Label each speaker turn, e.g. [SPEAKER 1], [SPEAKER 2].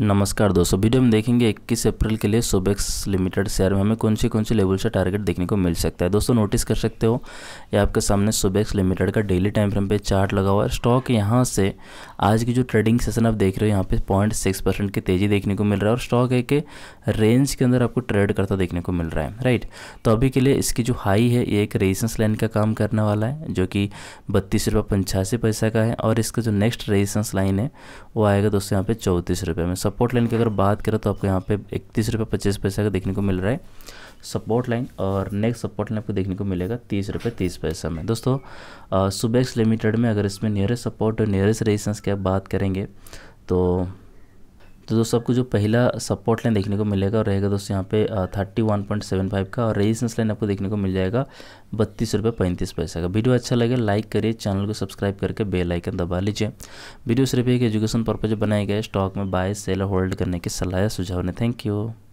[SPEAKER 1] नमस्कार दोस्तों वीडियो में देखेंगे 21 अप्रैल के लिए सोबेक्स लिमिटेड शेयर में हमें कौन सी कौन सी लेवल से टारगेट देखने को मिल सकता है दोस्तों नोटिस कर सकते हो ये आपके सामने सोबेक्स लिमिटेड का डेली टाइम फ्रेम पे चार्ट लगा हुआ है स्टॉक यहाँ से आज की जो ट्रेडिंग सेशन आप देख रहे हो यहाँ पे पॉइंट सिक्स परसेंट की तेज़ी देखने को मिल रहा है और स्टॉक एक रेंज के अंदर आपको ट्रेड करता देखने को मिल रहा है राइट तो अभी के लिए इसकी जो हाई है ये एक रेजिस्टेंस लाइन का काम करने वाला है जो कि बत्तीस रुपये पंचासी पैसा का है और इसका जो नेक्स्ट रेजिस्टेंस लाइन है वो आएगा दोस्तों यहाँ पे चौंतीस रुपये में सपोर्ट लाइन की अगर बात करें तो आपको यहाँ पे इकतीस रुपये पच्चीस पैसा का देखने को मिल रहा है सपोर्ट लाइन और नेक्स्ट सपोर्ट लाइन आपको देखने को मिलेगा तीस रुपये तीस पैसा में दोस्तों सुबेक्स लिमिटेड में अगर इसमें नियरेस्ट सपोर्ट और नियरेस्ट रेजिस्टेंस की आप बात करेंगे तो तो दोस्तों आपको जो पहला सपोर्ट लाइन देखने को मिलेगा और रहेगा दोस्तों यहाँ पे thirty one point seven five का और रेजिस्टेंस लाइन आपको देखने को मिल जाएगा बत्तीस रुपये पैंतीस पैसा का वीडियो अच्छा लगे लाइक करिए चैनल को सब्सक्राइब करके बेल आइकन दबा लीजिए वीडियो सिर्फ एक एजुकेशन पर्पज बनाए गए स्टॉक में बाय सेल होल्ड करने की सलाह सुझाव ने थैंक यू